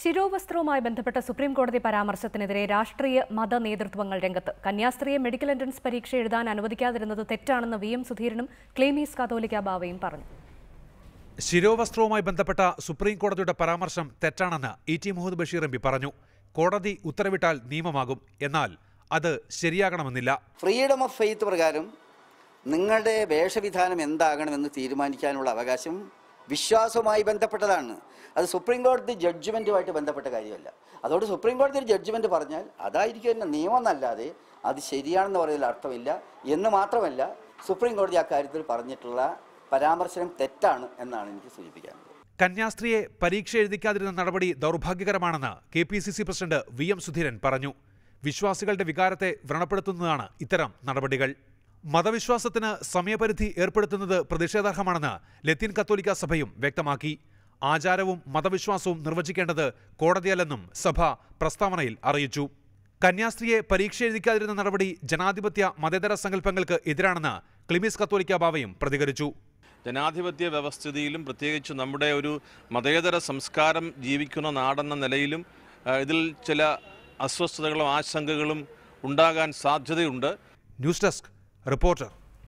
ശിരോവസ്ത്രവുമായി ബന്ധപ്പെട്ട സുപ്രീം കോടതി പരാമർശത്തിനെതിരെ രാഷ്ട്രീയ മത നേതൃത്വങ്ങൾ രംഗത്ത് കന്യാസ്ത്രീയെ മെഡിക്കൽ എൻട്രൻസ് പരീക്ഷ എഴുതാൻ അനുവദിക്കാതിരുന്നത് തെറ്റാണെന്ന് വി എം സുധീരനും ക്ലീമീസ് കാതോലിക്ക ബാവയും പറഞ്ഞു ശിരോവസ്ത്രവുമായി ബന്ധപ്പെട്ട സുപ്രീം കോടതിയുടെ പരാമർശം തെറ്റാണെന്ന് ഇ ടി മുഹമ്മദ് ബഷീർ എം പറഞ്ഞു കോടതി ഉത്തരവിട്ടാൽ നിയമമാകും എന്നാൽ അത് ശരിയാകണമെന്നില്ല ഫ്രീഡം ഓഫ് ഫെയ്ത്ത് പ്രകാരം നിങ്ങളുടെ വേഷവിധാനം എന്താകണമെന്ന് തീരുമാനിക്കാനുള്ള അവകാശം വിശ്വാസവുമായി ബന്ധപ്പെട്ടതാണ് അത് സുപ്രീം കോടതി ജഡ്ജ്മെൻറ്റുമായിട്ട് ബന്ധപ്പെട്ട കാര്യമല്ല അതുകൊണ്ട് സുപ്രീം കോടതി ഒരു പറഞ്ഞാൽ അതായിരിക്കും എന്നെ നിയമം എന്നല്ലാതെ അത് ശരിയാണെന്ന് പറയുന്നതിൽ അർത്ഥമില്ല എന്ന് മാത്രമല്ല സുപ്രീം കോടതി ആ കാര്യത്തിൽ പറഞ്ഞിട്ടുള്ള പരാമർശനം തെറ്റാണ് എന്നാണ് എനിക്ക് സൂചിപ്പിക്കാനുള്ളത് കന്യാസ്ത്രീയെ പരീക്ഷ എഴുതിക്കാതിരുന്ന നടപടി ദൗർഭാഗ്യകരമാണെന്ന് K P C C president V M Sudheeran പറഞ്ഞു വിശ്വാസികളുടെ വികാരത്തെ വ്രണപ്പെടുത്തുന്നതാണ് ഇത്തരം നടപടികൾ മതവിശ്വാസത്തിന് സമയപരിധി ഏർപ്പെടുത്തുന്നത് പ്രതിഷേധാർഹമാണെന്ന് ലത്തീൻ കത്തോലിക്ക സഭയും വ്യക്തമാക്കി ആചാരവും മതവിശ്വാസവും നിർവചിക്കേണ്ടത് കോടതിയല്ലെന്നും സഭ പ്രസ്താവനയിൽ അറിയിച്ചു കന്യാസ്ത്രീയെ പരീക്ഷ എഴുതിക്കാതിരുന്ന നടപടി ജനാധിപത്യ മതേതര സങ്കല്പങ്ങൾക്ക് എതിരാണെന്ന് ക്ലിമിസ് കത്തോലിക്ക ബാവയും പ്രതികരിച്ചു ജനാധിപത്യ വ്യവസ്ഥിതിയിലും പ്രത്യേകിച്ച് നമ്മുടെ ഒരു മതേതര സംസ്കാരം ജീവിക്കുന്ന നാടെന്ന നിലയിലും ഇതിൽ ചില അസ്വസ്ഥതകളും ആശങ്കകളും ഉണ്ടാകാൻ സാധ്യതയുണ്ട് ന്യൂസ് ഡെസ്ക് reporter.